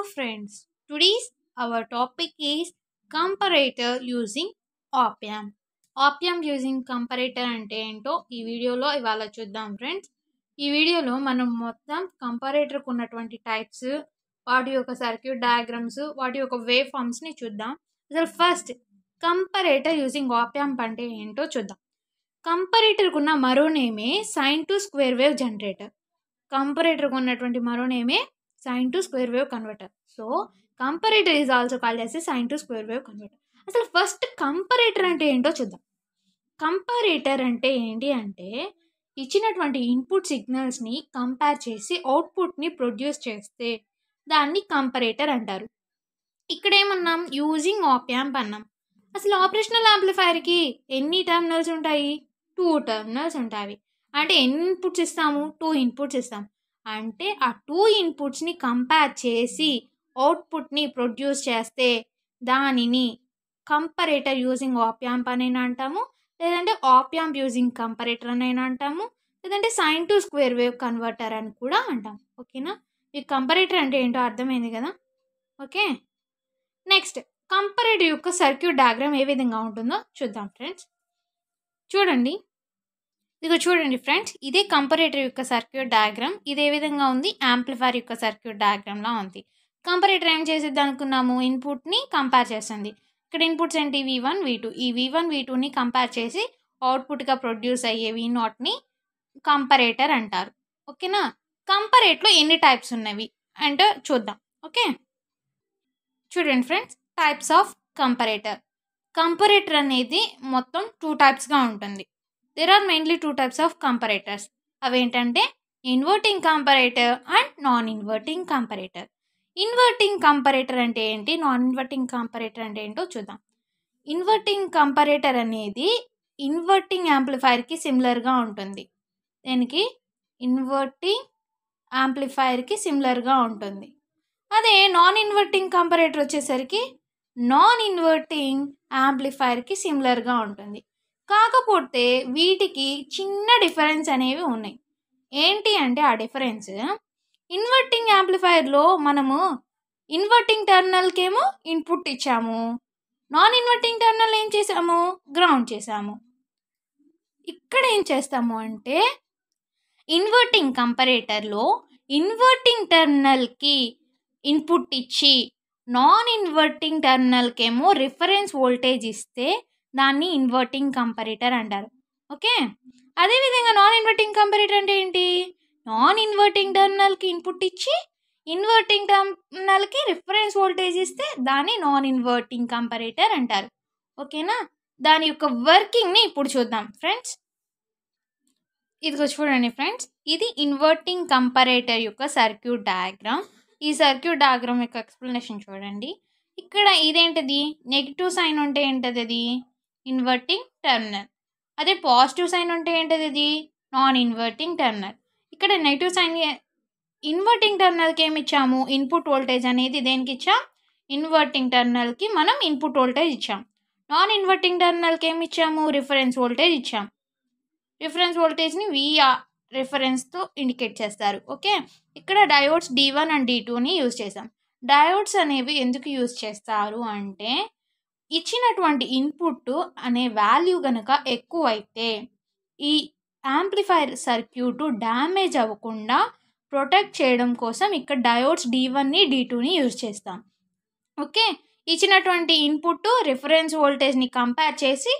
Hello friends today's our topic is comparator using op amp op amp using comparator అంటే ఏంటో ఈ వీడియోలో ఇవాళ చూద్దాం ఫ్రెండ్స్ ఈ వీడియోలో మనం మొత్తం కంపారేటర్కు ఉన్నటువంటి టైప్స్ వాటి యొక్క సర్క్యూట్ డయాగ్రామ్స్ వాటి యొక్క వే ఫామ్స్ని చూద్దాం అసలు ఫస్ట్ కంపరేటర్ యూజింగ్ ఆప్యాంప్ అంటే ఏంటో చూద్దాం కంపరేటర్కు ఉన్న మరో నేమే sine to square wave generator కంపరేటర్కు ఉన్నటువంటి మరో నేమే sine to square wave converter so comparator is also call చేసి sine to square wave converter అసలు ఫస్ట్ కంపరేటర్ అంటే ఏంటో చూద్దాం కంపరేటర్ అంటే ఏంటి అంటే ఇచ్చినటువంటి ఇన్పుట్ సిగ్నల్స్ని కంపేర్ చేసి అవుట్పుట్ని ప్రొడ్యూస్ చేస్తే దాన్ని కంపరేటర్ అంటారు ఇక్కడ ఏమన్నాం యూజింగ్ ఆప్ యాంప్ అన్నాం అసలు ఆపరేషనల్ యాంప్లిఫైయర్కి ఎన్ని టర్మినల్స్ ఉంటాయి టూ టర్మినల్స్ ఉంటాయి అంటే ఎన్ని ఇన్పుట్స్ ఇస్తాము టూ ఇన్పుట్స్ ఇస్తాము అంటే ఆ టూ ఇన్పుట్స్ని కంపేర్ చేసి అవుట్పుట్ని ప్రొడ్యూస్ చేస్తే దానిని కంపరేటర్ యూజింగ్ ఆప్యాంప్ అని అంటాము లేదంటే ఆప్యాంప్ యూజింగ్ కంపరేటర్ అని అంటాము లేదంటే sine to square wave converter అని కూడా అంటాం ఓకేనా ఈ కంపరేటర్ అంటే ఏంటో అర్థమైంది కదా ఓకే నెక్స్ట్ కంపరేటివ్ యొక్క సర్క్యూట్ డయాగ్రామ్ ఏ విధంగా ఉంటుందో చూద్దాం ఫ్రెండ్స్ చూడండి ఇక చూడండి ఫ్రెండ్స్ ఇదే కంపరేటర్ యొక్క సర్క్యూట్ డయాగ్రామ్ ఇది ఏ విధంగా ఉంది యాంప్లిఫైర్ యొక్క సర్క్యూట్ డయాగ్రామ్లా ఉంది కంపరేటర్ ఏం చేసేది అనుకున్నాము ఇన్పుట్ని కంపేర్ చేస్తుంది ఇక్కడ ఇన్పుట్స్ ఏంటి వి వన్ వి టూ ఈ వి వన్ వి టూని కంపేర్ చేసి అవుట్పుట్గా ప్రొడ్యూస్ అయ్యే వి నాట్ని కంపరేటర్ అంటారు ఓకేనా కంపరేట్లో ఎన్ని టైప్స్ ఉన్నవి అంటే చూద్దాం ఓకే చూడండి friends types of comparator comparator అనేది మొత్తం టూ టైప్స్గా ఉంటుంది there are mainly two types of comparators అవేంటంటే inverting comparator and non inverting comparator inverting comparator అంటే ఏంటి నాన్ ఇన్వర్టింగ్ కంపరేటర్ అంటే ఏంటో చూద్దాం ఇన్వర్టింగ్ కంపరేటర్ అనేది ఇన్వర్టింగ్ యాంప్లిఫైర్కి సిమిలర్గా ఉంటుంది దీనికి ఇన్వర్టింగ్ యాంప్లిఫైర్కి సిమిలర్గా ఉంటుంది అదే నాన్ ఇన్వర్టింగ్ కంపరేటర్ వచ్చేసరికి నాన్ ఇన్వర్టింగ్ యాంప్లిఫైర్కి సిమిలర్గా ఉంటుంది కాకపోతే వీటికి చిన్న డిఫరెన్స్ అనేవి ఉన్నాయి ఏంటి అంటే ఆ డిఫరెన్స్ ఇన్వర్టింగ్ యాంప్లిఫైయర్లో మనము ఇన్వర్టింగ్ టర్నల్కేమో ఇన్పుట్ ఇచ్చాము నాన్ ఇన్వర్టింగ్ టర్నల్ ఏం చేసాము గ్రౌండ్ చేసాము ఇక్కడ ఏం చేస్తాము అంటే ఇన్వర్టింగ్ కంపరేటర్లో ఇన్వర్టింగ్ టర్నల్కి ఇన్పుట్ ఇచ్చి నాన్ ఇన్వర్టింగ్ టర్నల్కేమో రిఫరెన్స్ వోల్టేజ్ ఇస్తే దాన్ని ఇన్వర్టింగ్ కంపరేటర్ అంటారు ఓకే అదేవిధంగా నాన్ ఇన్వర్టింగ్ కంపరేటర్ అంటే ఏంటి నాన్ ఇన్వర్టింగ్ టర్మినల్కి ఇన్పుట్ ఇచ్చి ఇన్వర్టింగ్ టర్మినల్కి రిఫరెన్స్ వోల్టేజ్ ఇస్తే దాన్ని నాన్ ఇన్వర్టింగ్ కంపరేటర్ అంటారు ఓకేనా దాని యొక్క వర్కింగ్ని ఇప్పుడు చూద్దాం ఫ్రెండ్స్ వచ్చి చూడండి ఫ్రెండ్స్ ఇది ఇన్వర్టింగ్ కంపరేటర్ యొక్క సర్క్యూట్ డయాగ్రామ్ ఈ సర్క్యూట్ డయాగ్రామ్ యొక్క ఎక్స్ప్లెనేషన్ చూడండి ఇక్కడ ఇదేంటిది నెగిటివ్ సైన్ ఉంటే ఏంటది అది ఇన్వర్టింగ్ టెర్మినల్ అదే పాజిటివ్ సైన్ అంటే ఏంటిది ఇది నాన్ ఇన్వర్టింగ్ టెర్మినల్ ఇక్కడ నెగిటివ్ సైన్ ఇన్వర్టింగ్ టెర్మినల్కి ఏమి ఇచ్చాము ఇన్పుట్ వోల్టేజ్ అనేది దేనికి ఇచ్చాం ఇన్వర్టింగ్ టెర్మినల్కి మనం ఇన్పుట్ వోల్టేజ్ ఇచ్చాం నాన్ ఇన్వర్టింగ్ టెర్మినల్కి ఏమి ఇచ్చాము రిఫరెన్స్ వోల్టేజ్ ఇచ్చాం రిఫరెన్స్ వోల్టేజ్ని విఆర్ రిఫరెన్స్తో ఇండికేట్ చేస్తారు ఓకే ఇక్కడ diodes D one and D టూని యూజ్ చేసాం డయోడ్స్ అనేవి ఎందుకు యూజ్ చేస్తారు అంటే ఇచ్చినటువంటి ఇన్పుట్ అనే వాల్యూ గనక ఎక్కువైతే ఈ యాంప్లిఫైర్ సర్క్యూట్ డ్యామేజ్ అవ్వకుండా ప్రొటెక్ట్ చేయడం కోసం ఇక్కడ డయోడ్స్ డి వన్ని డి టూని యూజ్ చేస్తాం ఓకే ఇచ్చినటువంటి ఇన్పుట్ రిఫరెన్స్ వోల్టేజ్ని కంపేర్ చేసి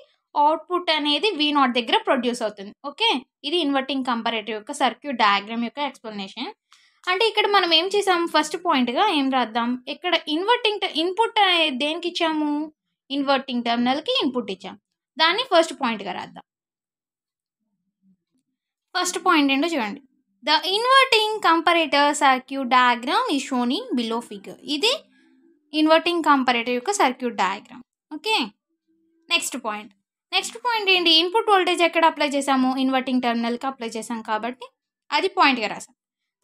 అవుట్పుట్ అనేది వి నాట్ దగ్గర ప్రొడ్యూస్ అవుతుంది ఓకే ఇది ఇన్వర్టింగ్ కంపారేటివ్ యొక్క సర్క్యూట్ డయాగ్రామ్ యొక్క ఎక్స్ప్లెనేషన్ అంటే ఇక్కడ మనం ఏం చేసాం ఫస్ట్ పాయింట్గా ఏం రాద్దాం ఇక్కడ ఇన్వర్టింగ్ ఇన్పుట్ దేనికి ఇచ్చాము ఇన్వర్టింగ్ టెర్మినల్కి ఇన్పుట్ ఇచ్చాం దాన్ని ఫస్ట్ పాయింట్గా రాద్దాం ఫస్ట్ పాయింట్ ఏంటో చూడండి the inverting comparator circuit diagram ఈ షోన్ ఇన్ బిలో ఫిగర్ ఇది ఇన్వర్టింగ్ కంపరేటర్ యొక్క circuit diagram okay next point next point ఏంటి ఇన్పుట్ వోల్టేజ్ ఎక్కడ అప్లై చేసాము ఇన్వర్టింగ్ టెర్మినల్కి అప్లై చేసాం కాబట్టి అది పాయింట్గా రాసాం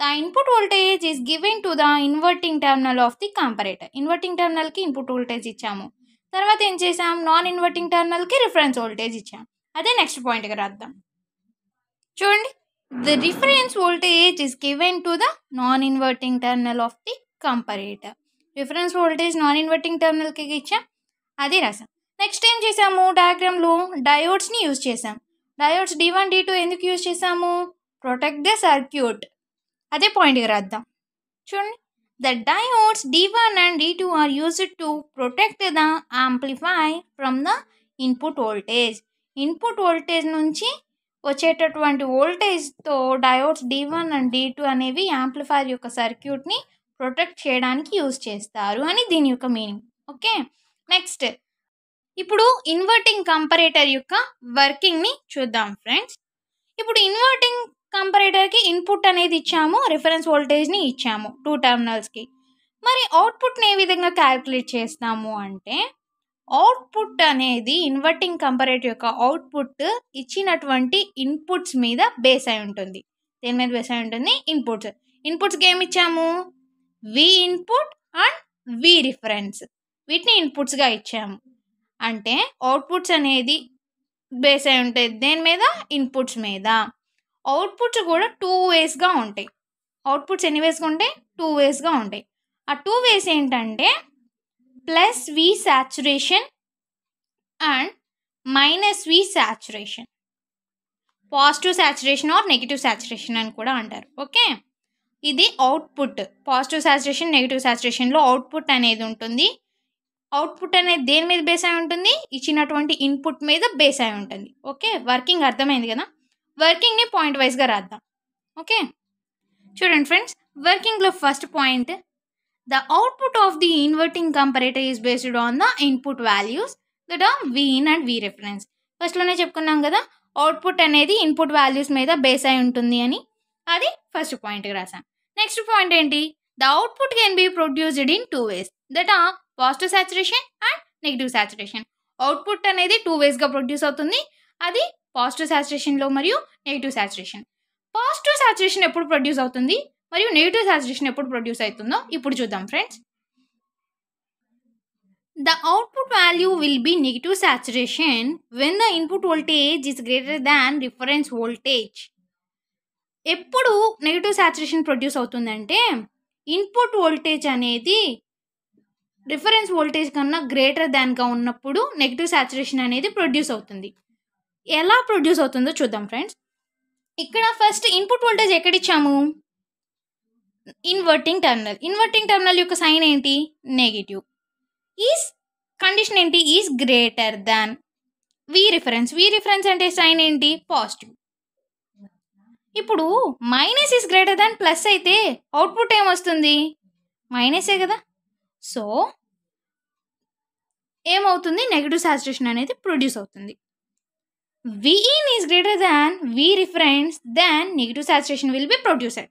the input voltage is given to the inverting terminal of the comparator inverting టెర్మినల్కి ఇన్పుట్ వోల్టేజ్ ఇచ్చాము తర్వాత ఏం చేసాం నాన్ ఇన్వర్టింగ్ టర్నల్కి రిఫరెన్స్ వోల్టేజ్ ఇచ్చాం అదే నెక్స్ట్ పాయింట్కి రాద్దాం చూడండి the reference voltage is given to the non inverting terminal of the comparator reference voltage non inverting టర్నల్కి ఇచ్చాం అది రాసాం నెక్స్ట్ ఏం చేసాము డయాగ్రామ్లో డయోడ్స్ని యూజ్ చేసాం diodes D one D two ఎందుకు యూజ్ చేసాము ప్రొటెక్ట్ ద సర్క్యూట్ అదే పాయింట్కి రాద్దాం చూడండి The diodes D1 and D2 are used to protect the amplifier from the input voltage. Input voltage నుంచి వచ్చేటటువంటి వోల్టేజ్తో diodes D one and D two అనేవి యాంప్లిఫైర్ యొక్క సర్క్యూట్ని ప్రొటెక్ట్ చేయడానికి యూజ్ చేస్తారు అని దీని యొక్క మీనింగ్ ఓకే నెక్స్ట్ ఇప్పుడు ఇన్వర్టింగ్ కంపరేటర్ యొక్క వర్కింగ్ని చూద్దాం ఫ్రెండ్స్ ఇప్పుడు ఇన్వర్టింగ్ కంపరేటర్కి ఇన్పుట్ అనేది ఇచ్చాము రిఫరెన్స్ వోల్టేజ్ని ఇచ్చాము టూ టర్మినల్స్కి మరి అవుట్పుట్ని ఏ విధంగా క్యాలిక్యులేట్ చేస్తాము అంటే అవుట్పుట్ అనేది ఇన్వర్టింగ్ కంపరేటర్ యొక్క అవుట్పుట్ ఇచ్చినటువంటి ఇన్పుట్స్ మీద బేస్ అయి ఉంటుంది దేని మీద బేస్ అయి ఉంటుంది ఇన్పుట్స్ ఇన్పుట్స్ ఏమి ఇచ్చాము V input and V reference వీటిని ఇన్పుట్స్గా ఇచ్చాము అంటే అవుట్పుట్స్ అనేది బేస్ అయి ఉంటుంది దేని మీద ఇన్పుట్స్ మీద అవుట్పుట్స్ కూడా టూ వేస్గా ఉంటాయి అవుట్పుట్స్ ఎన్ని వేస్గా ఉంటాయి టూ వేస్గా ఉంటాయి ఆ టూ వేస్ ఏంటంటే plus V saturation and minus V saturation positive saturation or negative saturation అని కూడా అంటారు ఓకే ఇది అవుట్పుట్ పాజిటివ్ సాచురేషన్ నెగిటివ్ సాచురేషన్లో అవుట్పుట్ అనేది ఉంటుంది అవుట్పుట్ అనేది దేని మీద బేస్ అయి ఉంటుంది ఇచ్చినటువంటి ఇన్పుట్ మీద బేస్ అయి ఉంటుంది ఓకే వర్కింగ్ అర్థమైంది కదా వర్కింగ్ని పాయింట్ వైజ్గా రాద్దాం ఓకే చూడండి ఫ్రెండ్స్ వర్కింగ్లో first point the output of the inverting comparator is based on the input values that are in and V reference ఫస్ట్లోనే చెప్పుకున్నాం కదా అవుట్పుట్ అనేది ఇన్పుట్ వాల్యూస్ మీద బేస్ అయి ఉంటుంది అని అది ఫస్ట్ పాయింట్ రాసాం నెక్స్ట్ పాయింట్ ఏంటి the output can be produced in two ways that are positive saturation and negative saturation output అనేది టూ వేస్గా ప్రొడ్యూస్ అవుతుంది అది పాజిటివ్ సాచురేషన్లో మరియు నెగిటివ్ సాచురేషన్ పాజిటివ్ సాచురేషన్ ఎప్పుడు ప్రొడ్యూస్ అవుతుంది మరియు నెగిటివ్ సాచురేషన్ ఎప్పుడు ప్రొడ్యూస్ అవుతుందో ఇప్పుడు చూద్దాం friends the output value will be negative saturation when the input voltage is greater than reference voltage ఎప్పుడు నెగిటివ్ సాచురేషన్ ప్రొడ్యూస్ అవుతుందంటే ఇన్పుట్ వోల్టేజ్ అనేది రిఫరెన్స్ వోల్టేజ్ కన్నా గ్రేటర్ దాన్గా ఉన్నప్పుడు నెగిటివ్ సాచురేషన్ అనేది ప్రొడ్యూస్ అవుతుంది ఎలా ప్రొడ్యూస్ అవుతుందో చూద్దాం ఫ్రెండ్స్ ఇక్కడ ఫస్ట్ ఇన్పుట్ వోల్టేజ్ ఎక్కడిచ్చాము ఇన్వర్టింగ్ టర్మినల్ ఇన్వర్టింగ్ టర్మినల్ యొక్క సైన్ ఏంటి నెగిటివ్ ఈస్ కండిషన్ ఏంటి is greater than V reference V reference అంటే సైన్ ఏంటి పాజిటివ్ ఇప్పుడు minus is greater than plus అయితే అవుట్పుట్ ఏమొస్తుంది మైనసే కదా సో ఏమవుతుంది నెగిటివ్ సాచురేషన్ అనేది ప్రొడ్యూస్ అవుతుంది Vin is greater than V reference then negative saturation will be produced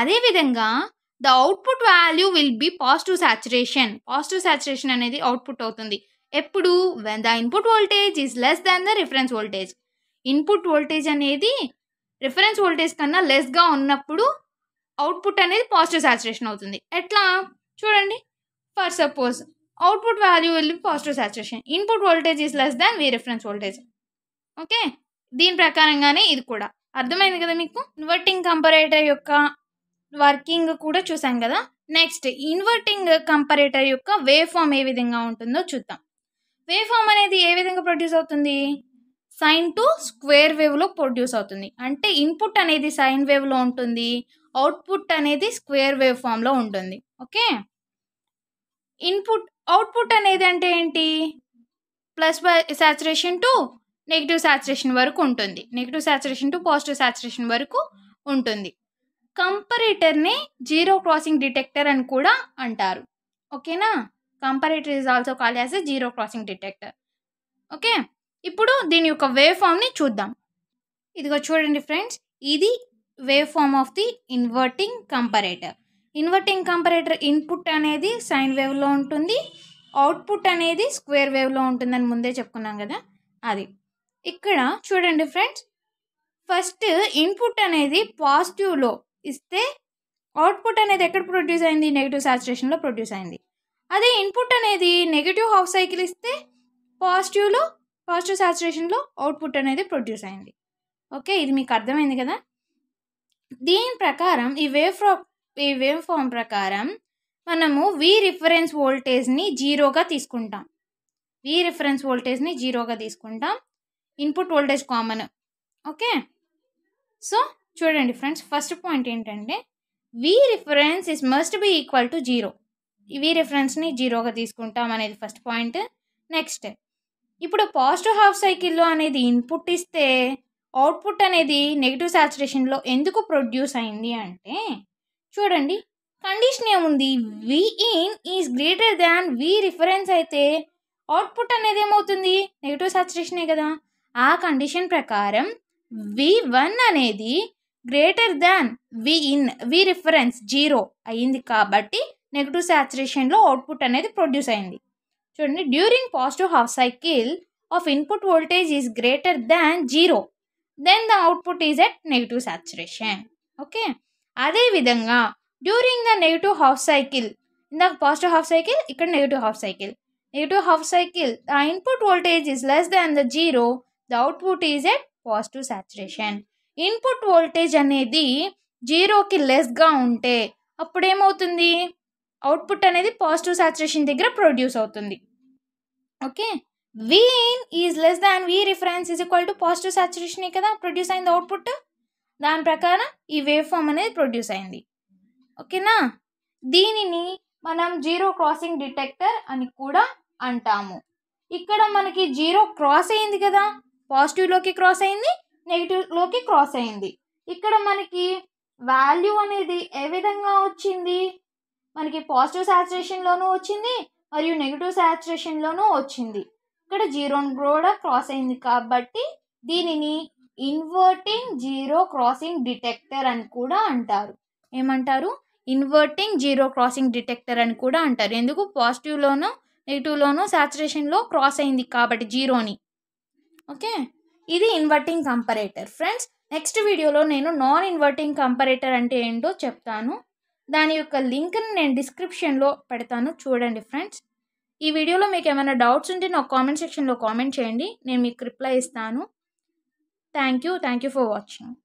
అదేవిధంగా the output value will be positive saturation positive saturation అనేది output అవుతుంది ఎప్పుడు when the input voltage is less than the reference voltage input voltage అనేది reference voltage కన్నా లెస్గా ఉన్నప్పుడు output అనేది positive saturation అవుతుంది ఎట్లా చూడండి for suppose output value will be positive saturation input voltage is less than V reference voltage okay దీని ప్రకారంగానే ఇది కూడా అర్థమైంది కదా మీకు ఇన్వర్టింగ్ కంపరేటర్ యొక్క వర్కింగ్ కూడా చూసాం కదా నెక్స్ట్ ఇన్వర్టింగ్ కంపరేటర్ యొక్క వే ఫామ్ ఏ విధంగా ఉంటుందో చూద్దాం వే ఫామ్ అనేది ఏ విధంగా ప్రొడ్యూస్ అవుతుంది సైన్ టు స్క్వేర్ వేవ్లో ప్రొడ్యూస్ అవుతుంది అంటే ఇన్పుట్ అనేది సైన్ వేవ్లో ఉంటుంది అవుట్పుట్ అనేది స్క్వేర్ వేవ్ ఫామ్లో ఉంటుంది ఓకే ఇన్పుట్ అవుట్పుట్ అనేది అంటే ఏంటి plus by saturation to negative saturation వరకు ఉంటుంది negative saturation to positive saturation వరకు ఉంటుంది కంపరేటర్ని జీరో క్రాసింగ్ డిటెక్టర్ అని కూడా అంటారు ఓకేనా comparator is also call as a zero crossing detector okay ఇప్పుడు దీని యొక్క వేవ్ ఫామ్ని చూద్దాం ఇదిగో చూడండి ఫ్రెండ్స్ ఇది wave form of the inverting comparator inverting comparator input అనేది సైన్ వేవ్లో ఉంటుంది అవుట్పుట్ అనేది స్క్వేర్ వేవ్లో ఉంటుందని ముందే చెప్పుకున్నాం కదా అది ఇక్కడ చూడండి ఫ్రెండ్స్ ఫస్ట్ ఇన్పుట్ అనేది పాజిటివ్లో ఇస్తే అవుట్పుట్ అనేది ఎక్కడ ప్రొడ్యూస్ అయింది నెగిటివ్ సాచురేషన్లో ప్రొడ్యూస్ అయింది అదే ఇన్పుట్ అనేది నెగిటివ్ హాఫ్ సైకిల్ ఇస్తే పాజిటివ్లో పాజిటివ్ సాచురేషన్లో అవుట్పుట్ అనేది ప్రొడ్యూస్ అయింది ఓకే ఇది మీకు అర్థమైంది కదా దీని ప్రకారం ఈ వేవ్ ఫ్రామ్ ఈ వేవ్ ఫామ్ ప్రకారం మనము వి రిఫరెన్స్ వోల్టేజ్ని జీరోగా తీసుకుంటాం వి రిఫరెన్స్ వోల్టేజ్ని జీరోగా తీసుకుంటాం input voltage common okay so చూడండి ఫ్రెండ్స్ ఫస్ట్ పాయింట్ ఏంటంటే V reference is must be equal to zero V రిఫరెన్స్ని జీరోగా తీసుకుంటాం అనేది ఫస్ట్ పాయింట్ నెక్స్ట్ ఇప్పుడు పాజిటివ్ హాఫ్ సైకిల్లో అనేది ఇన్పుట్ ఇస్తే అవుట్పుట్ అనేది నెగిటివ్ సాచురేషన్లో ఎందుకు ప్రొడ్యూస్ అయింది అంటే చూడండి కండిషన్ ఏముంది V in is greater than V reference అయితే అవుట్పుట్ అనేది ఏమవుతుంది నెగిటివ్ సాచురేషనే కదా ఆ కండిషన్ ప్రకారం వి hmm. వన్ అనేది greater than V in V reference zero అయ్యింది కాబట్టి నెగిటివ్ సాచురేషన్లో అవుట్పుట్ అనేది ప్రొడ్యూస్ అయింది చూడండి during positive half cycle of input voltage is greater than zero then the output is at negative saturation okay అదేవిధంగా during the negative half cycle ఇందాక positive half cycle ఇక్కడ negative half cycle negative half cycle ఆ input voltage is less than the zero the output is at positive saturation input voltage అనేది జీరోకి లెస్గా ఉంటే అప్పుడు ఏమవుతుంది అవుట్పుట్ అనేది పాజిటివ్ సాచురేషన్ దగ్గర ప్రొడ్యూస్ అవుతుంది okay V in is less than V reference is equal to positive సాచురేషనే కదా ప్రొడ్యూస్ అయింది అవుట్పుట్ దాని ప్రకారం ఈ వేవ్ ఫామ్ అనేది ప్రొడ్యూస్ అయింది ఓకేనా దీనిని మనం జీరో క్రాసింగ్ డిటెక్టర్ అని కూడా అంటాము ఇక్కడ మనకి జీరో క్రాస్ అయింది కదా పాజిటివ్లోకి క్రాస్ అయింది నెగిటివ్లోకి క్రాస్ అయింది ఇక్కడ మనకి వాల్యూ అనేది ఏ విధంగా వచ్చింది మనకి పాజిటివ్ సాచురేషన్లోనూ వచ్చింది మరియు నెగిటివ్ సాచురేషన్లోనూ వచ్చింది ఇక్కడ జీరోని కూడా క్రాస్ అయింది కాబట్టి దీనిని ఇన్వర్టింగ్ జీరో క్రాసింగ్ డిటెక్టర్ అని కూడా అంటారు ఏమంటారు ఇన్వర్టింగ్ జీరో క్రాసింగ్ డిటెక్టర్ అని కూడా అంటారు ఎందుకు పాజిటివ్లోనూ నెగిటివ్లోనూ సాచురేషన్లో క్రాస్ అయింది కాబట్టి జీరోని ఓకే ఇది ఇన్వర్టింగ్ కంపరేటర్ ఫ్రెండ్స్ నెక్స్ట్ వీడియోలో నేను నాన్ ఇన్వర్టింగ్ కంపరేటర్ అంటే ఏంటో చెప్తాను దాని యొక్క లింక్ని నేను డిస్క్రిప్షన్లో పెడతాను చూడండి ఫ్రెండ్స్ ఈ వీడియోలో మీకు ఏమైనా డౌట్స్ ఉంటే నాకు కామెంట్ సెక్షన్లో కామెంట్ చేయండి నేను మీకు రిప్లై ఇస్తాను thank you thank you for watching